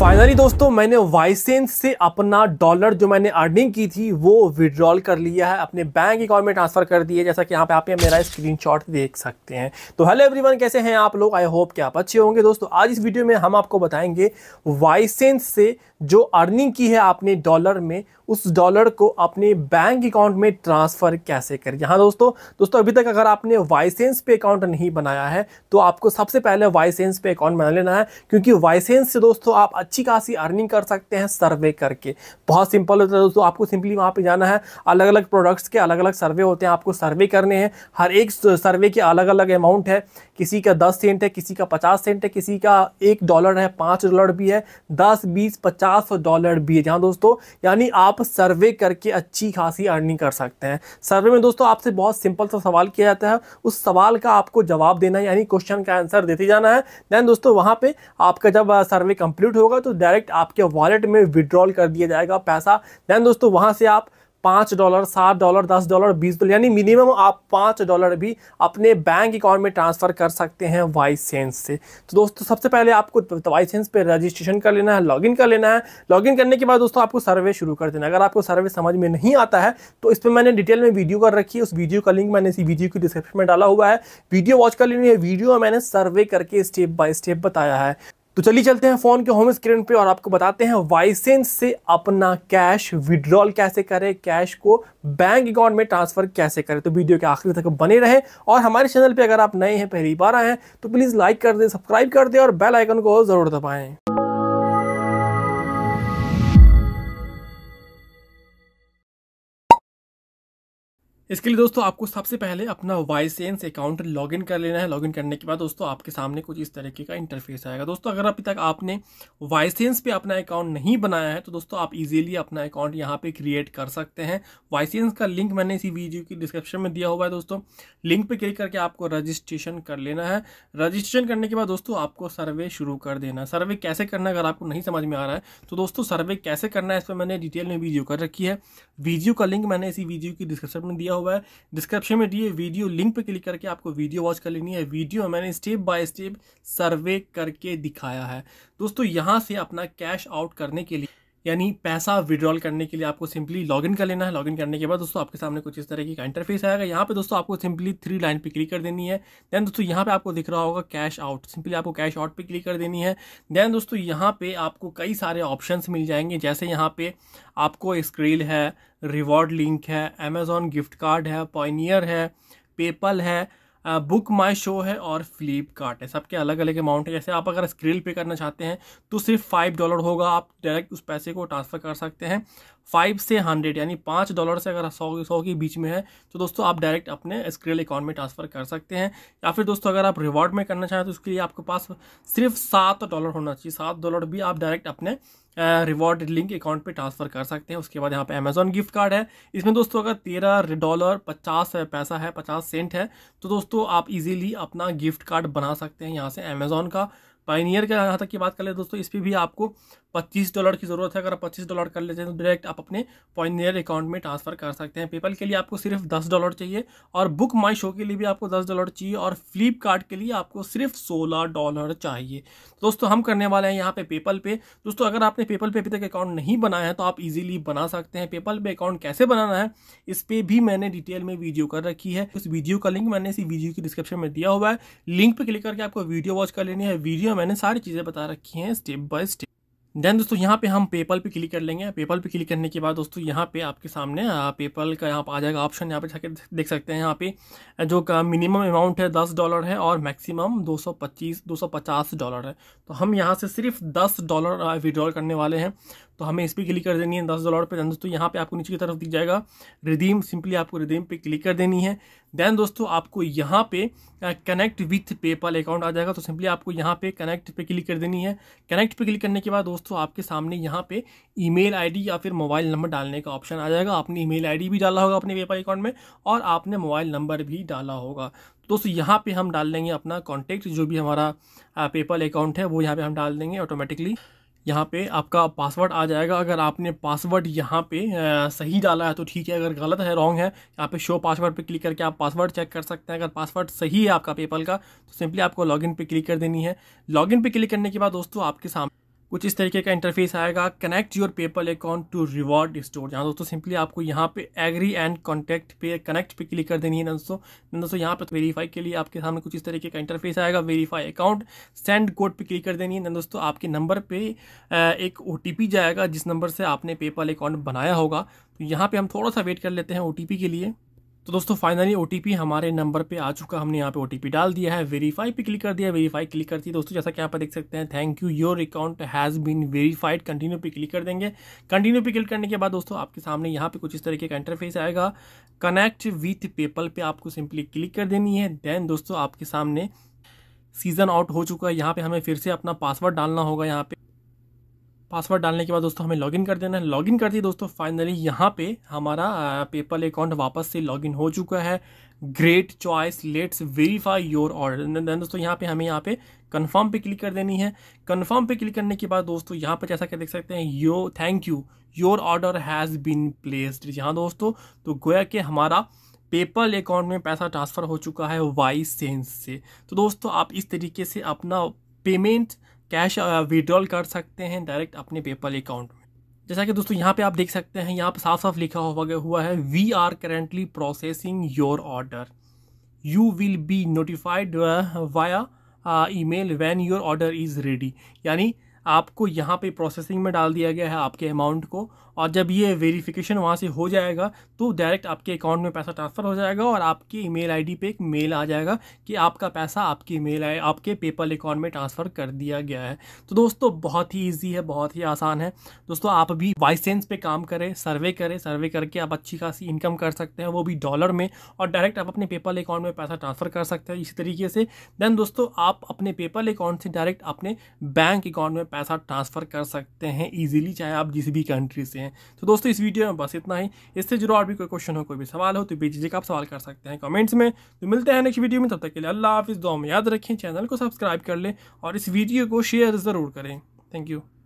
finally दोस्तों मैंने वाइसेंस से अपना डॉलर जो मैंने अर्निंग की थी वो विड्रॉल कर लिया है अपने बैंक अकाउंट में ट्रांसफ़र कर दिए जैसा कि यहाँ पे आप ये मेरा स्क्रीनशॉट देख सकते हैं तो हेलो एवरीवन कैसे हैं आप लोग आई होप कि आप अच्छे होंगे दोस्तों आज इस वीडियो में हम आपको बताएंगे वाइसेंस से जो अर्निंग की है आपने डॉलर में उस डॉलर को अपने बैंक अकाउंट में ट्रांसफ़र कैसे करें हाँ दोस्तों दोस्तों अभी तक अगर आपने वाइसेंस पे अकाउंट नहीं बनाया है तो आपको सबसे पहले वाइसेंस पे अकाउंट बना लेना है क्योंकि वाइसेंस से दोस्तों आप अच्छी खासी अर्निंग कर सकते हैं सर्वे करके बहुत सिंपल होता है दोस्तों आपको सिंपली वहाँ पर जाना है अलग अलग प्रोडक्ट्स के अलग अलग सर्वे होते हैं आपको सर्वे करने हैं हर एक सर्वे के अलग अलग अमाउंट है किसी का दस सेंट है किसी का पचास सेंट है किसी का एक डॉलर है पाँच डॉलर भी है दस बीस पचास डॉलर भी है जहाँ दोस्तों यानी आप आप सर्वे करके अच्छी खासी अर्निंग कर सकते हैं सर्वे में दोस्तों आपसे बहुत सिंपल सा सवाल किया जाता है उस सवाल का आपको जवाब देना है यानी क्वेश्चन का आंसर देते जाना है देन दोस्तों वहाँ पर आपका जब सर्वे कंप्लीट होगा तो डायरेक्ट आपके वॉलेट में विड्रॉल कर दिया जाएगा पैसा देन दोस्तों वहाँ से आप पाँच डॉलर सात डॉलर दस डॉलर बीस डॉलर यानी मिनिमम आप पाँच डॉलर भी अपने बैंक अकाउंट में ट्रांसफ़र कर सकते हैं वाई सेंस से तो दोस्तों सबसे पहले आपको तो, तो वाई सेंस पर रजिस्ट्रेशन कर लेना है लॉगिन कर लेना है लॉगिन करने के बाद दोस्तों आपको सर्वे शुरू कर देना अगर आपको सर्वे समझ में नहीं आता है तो इस पर मैंने डिटेल में वीडियो कर रखी है उस वीडियो का लिंक मैंने इसी वीडियो की डिस्क्रिप्शन में डाला हुआ है वीडियो वॉच कर लेनी है वीडियो मैंने सर्वे करके स्टेप बाय स्टेप बताया है तो चलिए चलते हैं फोन के होम स्क्रीन पे और आपको बताते हैं वाइसेंस से अपना कैश विड्रॉल कैसे करें कैश को बैंक अकाउंट में ट्रांसफर कैसे करें तो वीडियो के आखिरी तक बने रहें और हमारे चैनल पे अगर आप नए हैं पहली बार आए हैं तो प्लीज़ लाइक कर दें सब्सक्राइब कर दें और बेल आइकन को ज़रूर दबाएं इसके लिए दोस्तों आपको सबसे पहले अपना वाई सेंस अकाउंट लॉगिन कर लेना है लॉगिन करने के बाद दोस्तों आपके सामने कुछ इस तरीके का इंटरफेस आएगा दोस्तों अगर अभी तक आपने वाई सेंस पे अपना अकाउंट नहीं बनाया है तो दोस्तों आप इजीली अपना अकाउंट यहाँ पे क्रिएट कर सकते हैं वाई सेंस का लिंक मैंने इसी वीडियो की डिस्क्रिप्शन में दिया हुआ है दोस्तों लिंक पर क्लिक करके आपको रजिस्ट्रेशन कर लेना है रजिस्ट्रेशन करने के बाद दोस्तों आपको सर्वे शुरू कर देना है सर्वे कैसे करना अगर आपको नहीं समझ में आ रहा है तो दोस्तों सर्वे कैसे करना है इस पर मैंने डिटेल में वीडियो कर रखी है वीडियो का लिंक मैंने इसी वीडियो की डिस्क्रिप्शन में दिया हुआ है डिस्क्रिप्शन में दिए वीडियो लिंक पर क्लिक करके आपको वीडियो वॉच कर लेनी है वीडियो मैंने स्टेप बाय स्टेप सर्वे करके दिखाया है दोस्तों यहाँ से अपना कैश आउट करने के लिए यानी पैसा विड्रॉल करने के लिए आपको सिंपली लॉगिन कर लेना है लॉगिन करने के बाद दोस्तों आपके सामने कुछ इस तरीके का इंटरफेस आएगा यहाँ पे दोस्तों आपको सिंपली थ्री लाइन पे क्लिक कर देनी है देन दोस्तों यहाँ पे आपको दिख रहा होगा कैश आउट सिंपली आपको कैश आउट पे क्लिक कर देनी है देन दोस्तों यहाँ पे आपको कई सारे ऑप्शन मिल जाएंगे जैसे यहाँ पे आपको स्क्रील है रिवॉर्ड लिंक है अमेजोन गिफ्ट कार्ड है पॉइनियर है पेपल है बुक माई शो है और फ्लिपकार्ट है सबके अलग अलग अमाउंट है जैसे आप अगर स्क्रीन पे करना चाहते हैं तो सिर्फ फाइव डॉलर होगा आप डायरेक्ट उस पैसे को ट्रांसफ़र कर सकते हैं फाइव से हंड्रेड यानी पाँच डॉलर से अगर सौ सौ के बीच में है तो दोस्तों आप डायरेक्ट अपने स्क्रेल अकाउंट में ट्रांसफ़र कर सकते हैं या फिर दोस्तों अगर आप रिवॉर्ड में करना चाहें तो उसके लिए आपके पास सिर्फ सात डॉलर होना चाहिए सात डॉलर भी आप डायरेक्ट अपने रिवॉर्ड लिंक अकाउंट पे ट्रांसफ़र कर सकते हैं उसके बाद यहाँ पे अमेजोन गिफ्ट कार्ड है इसमें दोस्तों अगर तेरह डॉलर पचास पैसा है पचास सेंट है तो दोस्तों आप इजीली अपना गिफ्ट कार्ड बना सकते हैं यहाँ से अमेजोन का पाइनियर का यहाँ तक की बात कर ले दोस्तों इस पर भी आपको पच्चीस डॉलर की ज़रूरत है अगर आप पच्चीस डॉलर कर लेते हैं तो डायरेक्ट आप अपने पॉइंट अकाउंट में ट्रांसफ़र कर सकते हैं पेपल के लिए आपको सिर्फ दस डॉलर चाहिए और बुक माई शो के लिए भी आपको दस डॉलर चाहिए और फ्लिपकार्ट के लिए आपको सिर्फ सोलह डॉलर चाहिए दोस्तों हम करने वाले हैं यहाँ पे पेपल पे दोस्तों अगर आपने पेपल पे अभी तक अकाउंट नहीं बनाया है तो आप इजीली बना सकते हैं पेपल पे अकाउंट कैसे बनाना है इस पर भी मैंने डिटेल में वीडियो कर रखी है उस वीडियो का लिंक मैंने इसी वीडियो की डिस्क्रिप्शन में दिया हुआ है लिंक पर क्लिक करके आपको वीडियो वॉच कर लेनी है वीडियो मैंने सारी चीज़ें बता रखी हैं स्टेप बाय स्टेप देन दोस्तों यहाँ पे हम पेपल पे क्लिक कर लेंगे पेपल पे क्लिक करने के बाद दोस्तों यहाँ पे आपके सामने पेपल का यहाँ आ जाएगा ऑप्शन यहाँ पे जाके देख सकते हैं यहाँ पे जो का मिनिमम अमाउंट है दस डॉलर है और मैक्सिमम दो सौ पच्चीस दो सौ पचास डॉलर है तो हम यहाँ से सिर्फ दस डॉलर विड्रॉल करने वाले हैं तो हमें इस पर क्लिक कर देनी है दस डॉलर पर दोस्तों यहाँ पे आपको नीचे की तरफ दिख जाएगा रिदीम सिंपली आपको रिदीम पे क्लिक कर देनी है देन दोस्तों आपको यहाँ पे कनेक्ट विथ पेपल अकाउंट आ जाएगा तो सिंपली आपको यहाँ पे कनेक्ट पे क्लिक कर देनी है कनेक्ट पे क्लिक करने के बाद दोस्तों आपके सामने यहाँ पे ईमेल आईडी या फिर मोबाइल नंबर डालने का ऑप्शन आ जाएगा आपने ईमेल आईडी भी डाला होगा अपने पेपल अकाउंट में और आपने मोबाइल नंबर भी डाला होगा तो दोस्तों यहाँ पे हम डाल देंगे अपना कॉन्टैक्ट जो भी हमारा पेपल अकाउंट है वो यहाँ पे हम डाल देंगे ऑटोमेटिकली यहाँ पे आपका पासवर्ड आ जाएगा अगर आपने पासवर्ड यहाँ पे सही डाला है तो ठीक है अगर गलत है रॉन्ग है यहाँ पे शो पासवर्ड पे क्लिक करके आप पासवर्ड चेक कर सकते हैं अगर पासवर्ड सही है आपका पेपल का तो सिंपली आपको लॉगिन पे क्लिक कर देनी है लॉगिन पे क्लिक करने के बाद दोस्तों आपके सामने कुछ इस तरीके का इंटरफेस आएगा connect your PayPal account to reward store यहाँ दोस्तों सिंपली आपको यहाँ पे एग्री एंड कॉन्टैक्ट पे कनेक्ट पे क्लिक कर देनी है दोस्तों तो दोस्तों यहाँ पे वेरीफाई के लिए आपके सामने कुछ इस तरीके का इंटरफेस आएगा वेरीफाई अकाउंट सेंड कोड पे क्लिक कर देनी है दोस्तों आपके नंबर पर एक ओ जाएगा जिस नंबर से आपने पेपल अकाउंट बनाया होगा तो यहाँ पर हम थोड़ा सा वेट कर लेते हैं ओ के लिए तो दोस्तों फाइनली ओ हमारे नंबर पे आ चुका हमने यहाँ पे ओ डाल दिया है वेरीफाई पे क्लिक कर दिया वेरीफाई क्लिक करती है दोस्तों जैसा कि यहाँ पर देख सकते हैं thank you your account has been verified continue पे क्लिक कर देंगे कंटिन्यू पे क्लिक करने के बाद दोस्तों आपके सामने यहाँ पे कुछ इस तरीके का इंटरफेस आएगा कनेक्ट विथ पेपल पे आपको सिंपली क्लिक कर देनी है देन दोस्तों आपके सामने सीज़न आउट हो चुका है यहाँ पे हमें फिर से अपना पासवर्ड डालना होगा यहाँ पे पासवर्ड डालने के बाद दोस्तों हमें लॉगिन कर देना है लॉगिन कर दिए दोस्तों फाइनली यहाँ पे हमारा पेपल अकाउंट वापस से लॉगिन हो चुका है great choice let's verify your order दोस्तों यहाँ पे हमें यहाँ पे कन्फर्म पे क्लिक कर देनी है कन्फर्म पे क्लिक करने के बाद दोस्तों यहाँ पर जैसा क्या देख सकते हैं yo thank you your order has been placed यहाँ दोस्तों तो गोया के हमारा पेपल अकाउंट में पैसा ट्रांसफ़र हो चुका है वाई सेंस से तो दोस्तों आप इस तरीके से अपना पेमेंट कैश विड्रॉल कर सकते हैं डायरेक्ट अपने पेपल अकाउंट में जैसा कि दोस्तों यहाँ पे आप देख सकते हैं यहाँ पे साफ साफ लिखा हुआ हुआ है we are currently processing your order you will be notified via mail when your order is ready यानी आपको यहाँ पे प्रोसेसिंग में डाल दिया गया है आपके अमाउंट को और जब ये वेरिफिकेशन वहाँ से हो जाएगा तो डायरेक्ट आपके अकाउंट में पैसा ट्रांसफ़र हो जाएगा और आपकी ईमेल आईडी पे एक मेल आ जाएगा कि आपका पैसा आपकी मेल आई आपके पेपल अकाउंट में ट्रांसफ़र कर दिया गया है तो दोस्तों बहुत ही ईजी है बहुत ही आसान है दोस्तों आप भी वाइसेंस पे काम करें सर्वे करें सर्वे करके आप अच्छी खासी इनकम कर सकते हैं वो भी डॉलर में और डायरेक्ट आप अपने पेपल अकाउंट में पैसा ट्रांसफ़र कर सकते हैं इसी तरीके से देन दोस्तों आप अपने पेपल अकाउंट से डायरेक्ट अपने बैंक अकाउंट में पैसा ट्रांसफ़र कर सकते हैं ईजिली चाहे आप जिस भी कंट्री से हैं हैं तो दोस्तों इस वीडियो में बस इतना ही इससे जरूर और भी कोई क्वेश्चन हो कोई भी सवाल हो तो बेझिझक आप सवाल कर सकते हैं कमेंट्स में तो मिलते हैं नेक्स्ट वीडियो में तब तक के लिए अल्लाह हाफिज़ दो में याद रखें चैनल को सब्सक्राइब कर लें और इस वीडियो को शेयर ज़रूर करें थैंक यू